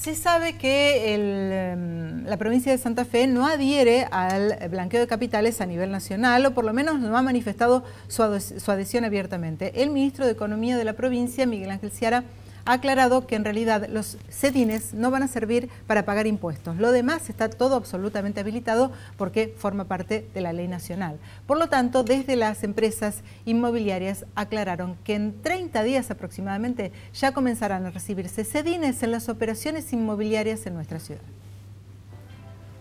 Se sabe que em, la provincia de Santa Fe no adhiere al blanqueo de capitales a nivel nacional, o por lo menos no ha manifestado su, adhesión abiertamente. El ministro de Economía de la provincia, Miguel Ángel Ciara, ha aclarado que en realidad los CEDINES no van a servir para pagar impuestos. Lo demás está todo absolutamente habilitado porque forma parte de la ley nacional. Por lo tanto, desde las empresas inmobiliarias aclararon que en 30 días aproximadamente ya comenzarán a recibirse CEDINES en las operaciones inmobiliarias en nuestra ciudad.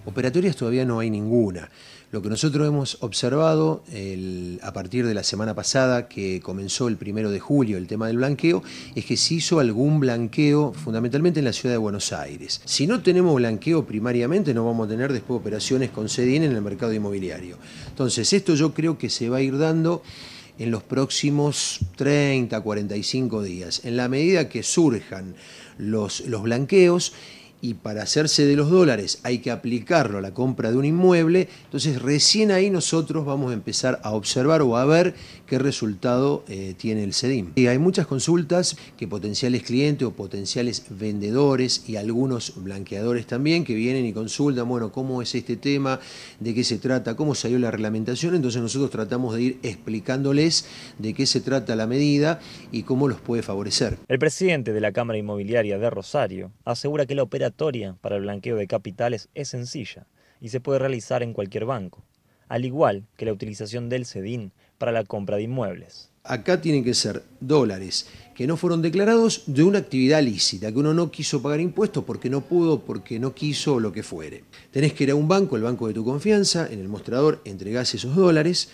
Operatorias todavía no hay ninguna. Lo que nosotros hemos observado a partir de la semana pasada, que comenzó el primero de julio el tema del blanqueo, es que se hizo algún blanqueo fundamentalmente en la ciudad de Buenos Aires. Si no tenemos blanqueo primariamente, no vamos a tener después operaciones con CEDIN en el mercado inmobiliario. Entonces, esto yo creo que se va a ir dando en los próximos 30, 45 días. En la medida que surjan los, los blanqueos, y para hacerse de los dólares hay que aplicarlo a la compra de un inmueble, entonces recién ahí nosotros vamos a empezar a observar o a ver qué resultado eh, tiene el CEDIM. Y hay muchas consultas que potenciales clientes o potenciales vendedores y algunos blanqueadores también que vienen y consultan, bueno, ¿cómo es este tema? ¿De qué se trata? ¿Cómo salió la reglamentación? Entonces nosotros tratamos de ir explicándoles de qué se trata la medida y cómo los puede favorecer. El presidente de la Cámara Inmobiliaria de Rosario asegura que la operativa para el blanqueo de capitales es sencilla y se puede realizar en cualquier banco, al igual que la utilización del CEDIN para la compra de inmuebles. Acá tienen que ser dólares que no fueron declarados de una actividad lícita, que uno no quiso pagar impuestos porque no pudo, porque no quiso lo que fuere. Tenés que ir a un banco, el banco de tu confianza, en el mostrador entregás esos dólares,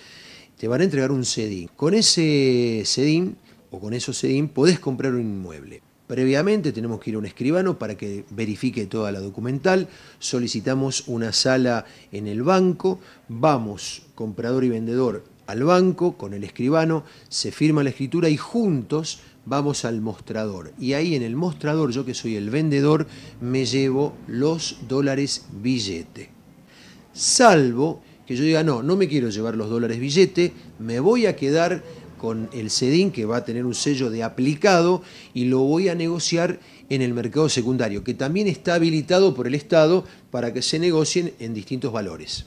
te van a entregar un CEDIN. Con ese CEDIN o con esos CEDIN podés comprar un inmueble. Previamente tenemos que ir a un escribano para que verifique toda la documental, solicitamos una sala en el banco, vamos comprador y vendedor al banco con el escribano, se firma la escritura y juntos vamos al mostrador. Y ahí en el mostrador, yo que soy el vendedor, me llevo los dólares billete. Salvo que yo diga, no, no me quiero llevar los dólares billete, me voy a quedar con el CEDIN, que va a tener un sello de aplicado, y lo voy a negociar en el mercado secundario, que también está habilitado por el Estado para que se negocien en distintos valores.